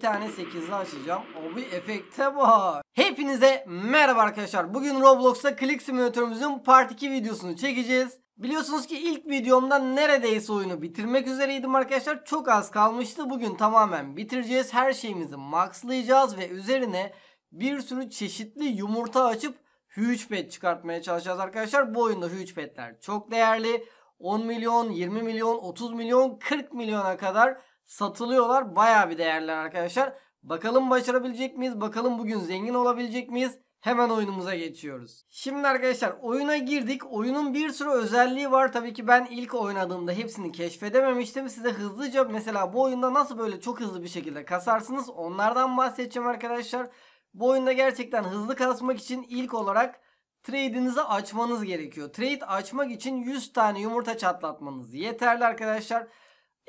bir tane 8'i açacağım. O bir efekte bak. Hepinize merhaba arkadaşlar. Bugün Roblox'ta Click Simülatörümüzün Part 2 videosunu çekeceğiz. Biliyorsunuz ki ilk videomda neredeyse oyunu bitirmek üzereydim arkadaşlar. Çok az kalmıştı. Bugün tamamen bitireceğiz. Her şeyimizi maxlayacağız ve üzerine bir sürü çeşitli yumurta açıp huge pet çıkartmaya çalışacağız arkadaşlar. Bu oyunda huge petler çok değerli. 10 milyon, 20 milyon, 30 milyon, 40 milyona kadar satılıyorlar. Baya bir değerler arkadaşlar. Bakalım başarabilecek miyiz? Bakalım bugün zengin olabilecek miyiz? Hemen oyunumuza geçiyoruz. Şimdi arkadaşlar oyuna girdik. Oyunun bir sürü özelliği var. Tabii ki ben ilk oynadığımda hepsini keşfedememiştim. Size hızlıca mesela bu oyunda nasıl böyle çok hızlı bir şekilde kasarsınız onlardan bahsedeceğim arkadaşlar. Bu oyunda gerçekten hızlı kasmak için ilk olarak trade'inizi açmanız gerekiyor. Trade açmak için 100 tane yumurta çatlatmanız yeterli arkadaşlar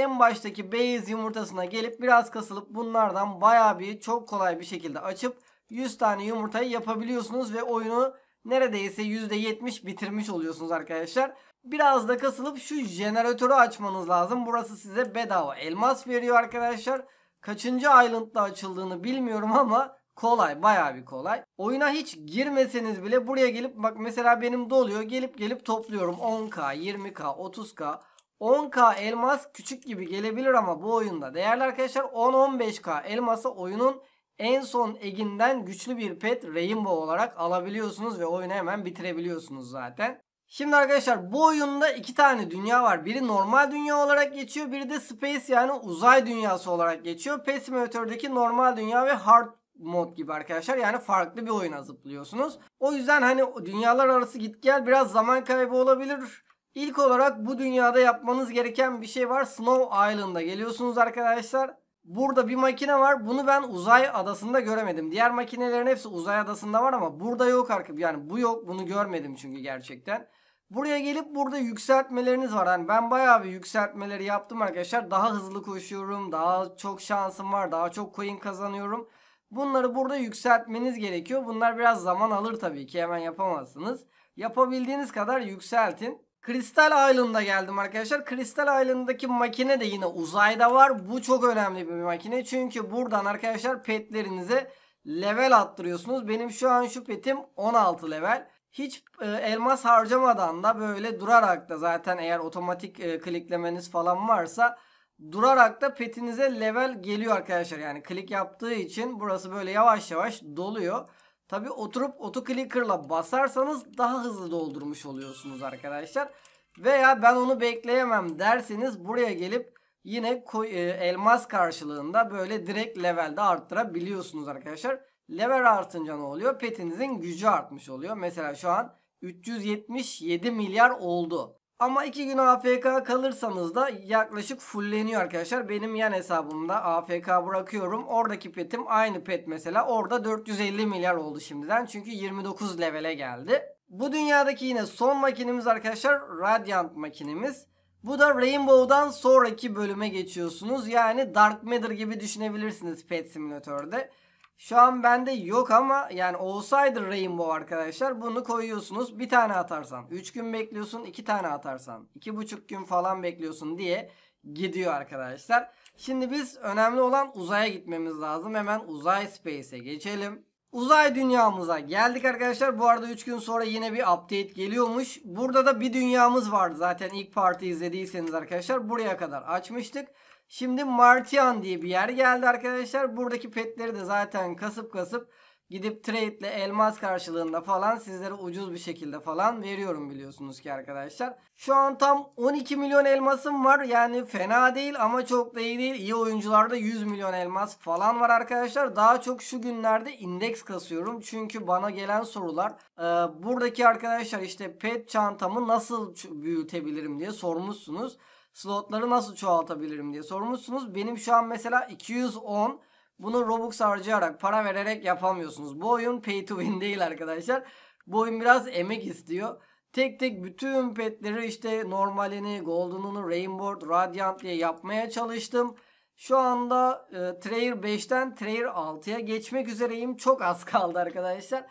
en baştaki beyaz yumurtasına gelip biraz kasılıp bunlardan baya bir çok kolay bir şekilde açıp 100 tane yumurtayı yapabiliyorsunuz ve oyunu neredeyse %70 bitirmiş oluyorsunuz arkadaşlar. Biraz da kasılıp şu jeneratörü açmanız lazım. Burası size bedava elmas veriyor arkadaşlar. Kaçıncı island'da açıldığını bilmiyorum ama kolay baya bir kolay. Oyuna hiç girmeseniz bile buraya gelip bak mesela benim doluyor gelip gelip topluyorum 10k 20k 30k 10k elmas küçük gibi gelebilir ama bu oyunda. Değerli arkadaşlar 10-15k elması oyunun en son eginden güçlü bir pet Rainbow olarak alabiliyorsunuz ve oyunu hemen bitirebiliyorsunuz zaten. Şimdi arkadaşlar bu oyunda iki tane dünya var. Biri normal dünya olarak geçiyor. Biri de Space yani uzay dünyası olarak geçiyor. Pet Simulator'daki normal dünya ve Hard mod gibi arkadaşlar. Yani farklı bir oyuna zıplıyorsunuz. O yüzden hani dünyalar arası git gel biraz zaman kaybı olabilir. İlk olarak bu dünyada yapmanız gereken bir şey var. Snow Island'a geliyorsunuz arkadaşlar. Burada bir makine var. Bunu ben uzay adasında göremedim. Diğer makinelerin hepsi uzay adasında var ama burada yok artık. Yani bu yok. Bunu görmedim çünkü gerçekten. Buraya gelip burada yükseltmeleriniz var. Yani ben bayağı bir yükseltmeleri yaptım arkadaşlar. Daha hızlı koşuyorum. Daha çok şansım var. Daha çok coin kazanıyorum. Bunları burada yükseltmeniz gerekiyor. Bunlar biraz zaman alır tabii ki. Hemen yapamazsınız. Yapabildiğiniz kadar yükseltin. Crystal Island'a geldim arkadaşlar. Crystal Island'daki makine de yine uzayda var. Bu çok önemli bir makine. Çünkü buradan arkadaşlar petlerinize level attırıyorsunuz. Benim şu an şu petim 16 level. Hiç e, elmas harcamadan da böyle durarak da zaten eğer otomatik e, kliklemeniz falan varsa durarak da petinize level geliyor arkadaşlar. Yani klik yaptığı için burası böyle yavaş yavaş doluyor. Tabi oturup otoclicker'la basarsanız daha hızlı doldurmuş oluyorsunuz arkadaşlar. Veya ben onu bekleyemem derseniz buraya gelip yine e, elmas karşılığında böyle direkt levelde arttırabiliyorsunuz arkadaşlar. Level artınca ne oluyor? Petinizin gücü artmış oluyor. Mesela şu an 377 milyar oldu. Ama 2 gün AFK kalırsanız da yaklaşık fullleniyor arkadaşlar. Benim yan hesabımda AFK bırakıyorum. Oradaki petim aynı pet mesela. Orada 450 milyar oldu şimdiden. Çünkü 29 levele geldi. Bu dünyadaki yine son makinemiz arkadaşlar Radiant makinemiz. Bu da Rainbow'dan sonraki bölüme geçiyorsunuz. Yani Dark Matter gibi düşünebilirsiniz Pet Simülatör'de. Şu an bende yok ama yani olsaydı Rainbow arkadaşlar bunu koyuyorsunuz bir tane atarsan. 3 gün bekliyorsun 2 tane atarsan. 2,5 gün falan bekliyorsun diye gidiyor arkadaşlar. Şimdi biz önemli olan uzaya gitmemiz lazım. Hemen uzay space'e geçelim. Uzay dünyamıza geldik arkadaşlar. Bu arada 3 gün sonra yine bir update geliyormuş. Burada da bir dünyamız vardı zaten ilk parti izlediyseniz arkadaşlar. Buraya kadar açmıştık. Şimdi Martian diye bir yer geldi arkadaşlar. Buradaki petleri de zaten kasıp kasıp gidip trade ile elmas karşılığında falan sizlere ucuz bir şekilde falan veriyorum biliyorsunuz ki arkadaşlar. Şu an tam 12 milyon elmasım var yani fena değil ama çok da iyi değil. İyi oyuncularda 100 milyon elmas falan var arkadaşlar. Daha çok şu günlerde indeks kasıyorum çünkü bana gelen sorular e, buradaki arkadaşlar işte pet çantamı nasıl büyütebilirim diye sormuşsunuz slotları nasıl çoğaltabilirim diye sormuşsunuz. Benim şu an mesela 210 bunu Robux harcayarak para vererek yapamıyorsunuz. Bu oyun pay to win değil arkadaşlar. Bu oyun biraz emek istiyor. Tek tek bütün petleri işte normalini, golden'ını, rainbow, radiant diye yapmaya çalıştım. Şu anda e, Trayer 5'ten Trayer 6'ya geçmek üzereyim. Çok az kaldı arkadaşlar.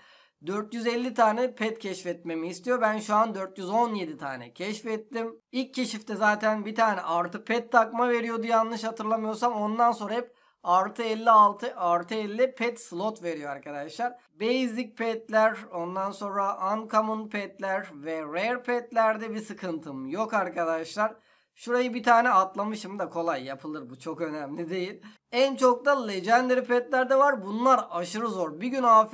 450 tane pet keşfetmemi istiyor. Ben şu an 417 tane keşfettim. İlk keşifte zaten bir tane artı pet takma veriyordu yanlış hatırlamıyorsam. Ondan sonra hep artı 56 artı 50 pet slot veriyor arkadaşlar. Basic petler ondan sonra uncommon petler ve rare petlerde bir sıkıntım yok arkadaşlar. Şurayı bir tane atlamışım da kolay yapılır bu çok önemli değil. En çok da legendary petlerde var bunlar aşırı zor. Bir gün afk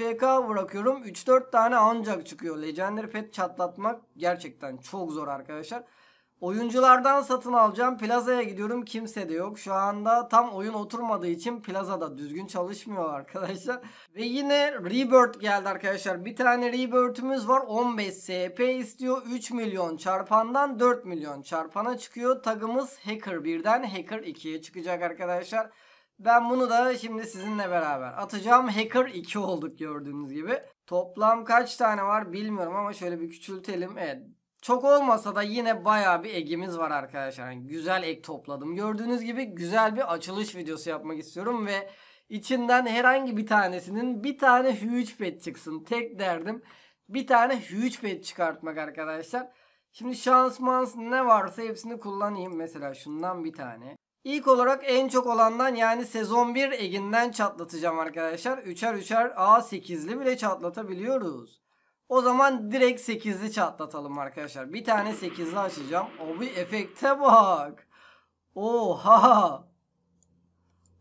bırakıyorum 3-4 tane ancak çıkıyor. Legendary pet çatlatmak gerçekten çok zor arkadaşlar. Oyunculardan satın alacağım. Plazaya gidiyorum. Kimse de yok. Şu anda tam oyun oturmadığı için plazada düzgün çalışmıyor arkadaşlar. Ve yine Rebirth geldi arkadaşlar. Bir tane Rebirth'ümüz var. 15 SP istiyor. 3 milyon çarpandan 4 milyon çarpana çıkıyor. Tagımız Hacker 1'den Hacker 2'ye çıkacak arkadaşlar. Ben bunu da şimdi sizinle beraber atacağım. Hacker 2 olduk gördüğünüz gibi. Toplam kaç tane var bilmiyorum ama şöyle bir küçültelim. Evet çok olmasa da yine bayağı bir egimiz var arkadaşlar. Yani güzel ek topladım. Gördüğünüz gibi güzel bir açılış videosu yapmak istiyorum ve içinden herhangi bir tanesinin bir tane huge pet çıksın. Tek derdim bir tane huge pet çıkartmak arkadaşlar. Şimdi şans mans ne varsa hepsini kullanayım. Mesela şundan bir tane. İlk olarak en çok olandan yani sezon 1 eginden çatlatacağım arkadaşlar. Üçer üçer A8'li bile çatlatabiliyoruz. O zaman direkt 8'li çatlatalım arkadaşlar. Bir tane 8'li açacağım. O bir efekte bak. Oha.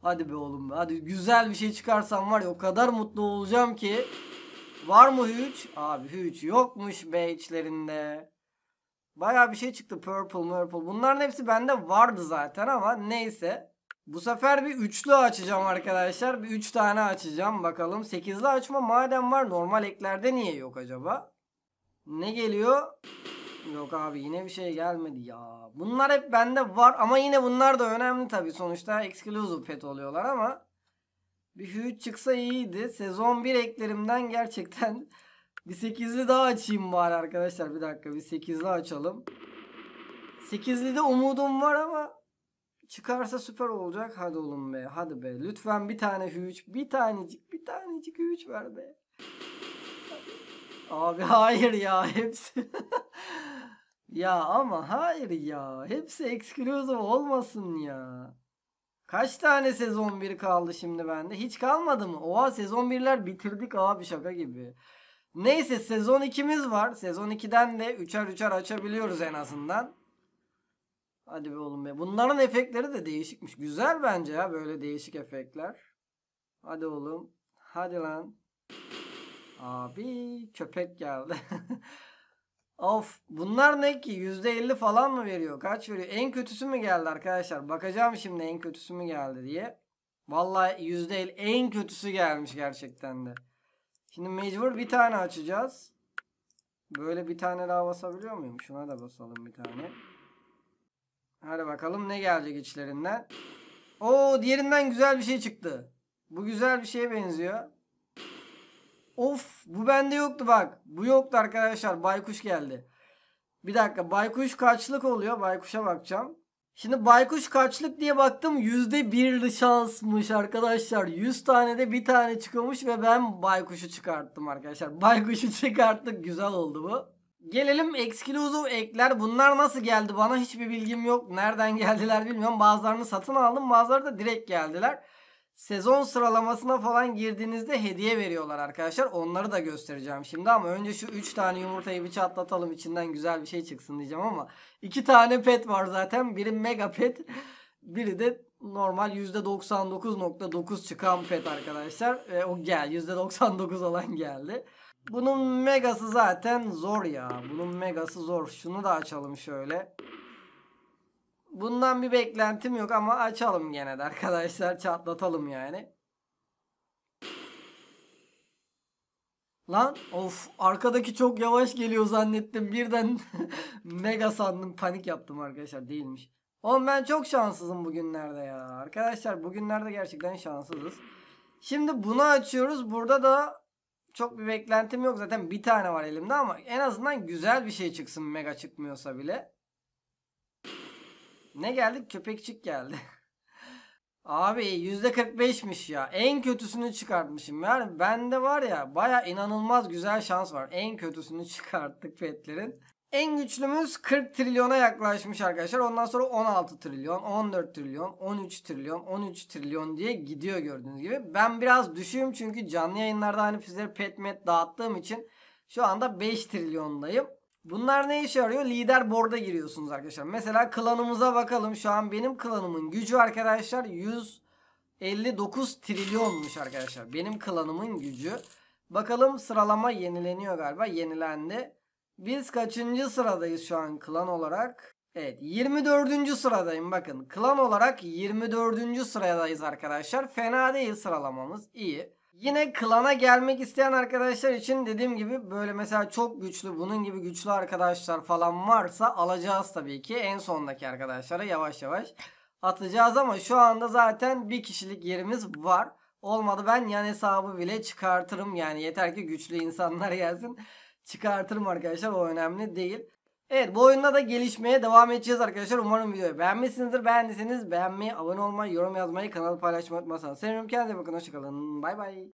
Hadi be oğlum be. Hadi güzel bir şey çıkarsam var ya o kadar mutlu olacağım ki. Var mı hüç? Abi hüç yokmuş be içlerinde. Baya bir şey çıktı. Purple, purple. Bunların hepsi bende vardı zaten ama neyse. Bu sefer bir üçlü açacağım arkadaşlar. Bir üç tane açacağım bakalım. Sekizli açma madem var normal eklerde niye yok acaba? Ne geliyor? Yok abi yine bir şey gelmedi ya. Bunlar hep bende var ama yine bunlar da önemli tabii. Sonuçta exclusive pet oluyorlar ama bir hüyüt çıksa iyiydi. Sezon 1 eklerimden gerçekten bir sekizli daha açayım bari arkadaşlar. Bir dakika bir sekizli açalım. Sekizli de umudum var ama Çıkarsa süper olacak. Hadi oğlum be. Hadi be. Lütfen bir tane hüç, Bir tanecik. Bir tanecik hüç ver be. Abi hayır ya. Hepsi. ya ama hayır ya. Hepsi exclusive olmasın ya. Kaç tane sezon 1 kaldı şimdi bende? Hiç kalmadı mı? Oha sezon 1'ler bitirdik abi şaka gibi. Neyse sezon 2'miz var. Sezon 2'den de 3'er 3'er açabiliyoruz en azından. Hadi be oğlum be. Bunların efektleri de değişikmiş. Güzel bence ya böyle değişik efektler. Hadi oğlum. Hadi lan. Abi köpek geldi. of bunlar ne ki? %50 falan mı veriyor? Kaç veriyor? En kötüsü mü geldi arkadaşlar? Bakacağım şimdi en kötüsü mü geldi diye. Vallahi %50 en kötüsü gelmiş gerçekten de. Şimdi mecbur bir tane açacağız. Böyle bir tane daha basabiliyor muyum? Şuna da basalım bir tane. Hadi bakalım ne gelecek içlerinden. O diğerinden güzel bir şey çıktı. Bu güzel bir şeye benziyor. Of bu bende yoktu bak. Bu yoktu arkadaşlar. Baykuş geldi. Bir dakika baykuş kaçlık oluyor? Baykuşa bakacağım. Şimdi baykuş kaçlık diye baktım %1'li şansmış arkadaşlar. 100 tane de bir tane çıkmış ve ben baykuşu çıkarttım arkadaşlar. Baykuşu çıkarttık güzel oldu bu. Gelelim Exclusive ekler. Bunlar nasıl geldi bana hiçbir bilgim yok. Nereden geldiler bilmiyorum. Bazılarını satın aldım bazıları da direkt geldiler. Sezon sıralamasına falan girdiğinizde hediye veriyorlar arkadaşlar. Onları da göstereceğim şimdi ama önce şu 3 tane yumurtayı bir çatlatalım. içinden güzel bir şey çıksın diyeceğim ama 2 tane pet var zaten. Biri mega pet. Biri de normal %99.9 çıkan pet arkadaşlar. E, o gel %99 olan geldi. Bunun megası zaten zor ya. Bunun megası zor. Şunu da açalım şöyle. Bundan bir beklentim yok ama açalım gene de arkadaşlar. Çatlatalım yani. Lan of arkadaki çok yavaş geliyor zannettim. Birden mega sandım. Panik yaptım arkadaşlar. Değilmiş. Oğlum ben çok şanssızım bugünlerde ya. Arkadaşlar bugünlerde gerçekten şanssızız. Şimdi bunu açıyoruz. Burada da çok bir beklentim yok. Zaten bir tane var elimde ama en azından güzel bir şey çıksın mega çıkmıyorsa bile. Ne geldi? Köpekçik geldi. Abi %45'miş ya. En kötüsünü çıkartmışım. Yani bende var ya baya inanılmaz güzel şans var. En kötüsünü çıkarttık petlerin. En güçlümüz 40 trilyona yaklaşmış arkadaşlar. Ondan sonra 16 trilyon, 14 trilyon, 13 trilyon, 13 trilyon diye gidiyor gördüğünüz gibi. Ben biraz düşüğüm çünkü canlı yayınlarda hani sizlere petmet dağıttığım için şu anda 5 trilyondayım. Bunlar ne işe yarıyor? Lider board'a giriyorsunuz arkadaşlar. Mesela klanımıza bakalım. Şu an benim klanımın gücü arkadaşlar 159 trilyonmuş arkadaşlar. Benim klanımın gücü. Bakalım sıralama yenileniyor galiba. Yenilendi. Biz kaçıncı sıradayız şu an klan olarak? Evet 24. sıradayım bakın. Klan olarak 24. sıradayız arkadaşlar. Fena değil sıralamamız iyi. Yine klana gelmek isteyen arkadaşlar için dediğim gibi böyle mesela çok güçlü bunun gibi güçlü arkadaşlar falan varsa alacağız tabii ki. En sondaki arkadaşlara yavaş yavaş atacağız ama şu anda zaten bir kişilik yerimiz var. Olmadı ben yan hesabı bile çıkartırım yani yeter ki güçlü insanlar gelsin çıkartırım arkadaşlar. O önemli değil. Evet bu oyunda da gelişmeye devam edeceğiz arkadaşlar. Umarım videoyu beğenmişsinizdir. Beğendiyseniz beğenmeyi, abone olmayı, yorum yazmayı, kanalı paylaşmayı unutmazsanız. Sevinirim kendinize bakın. Hoşçakalın. Bay bay.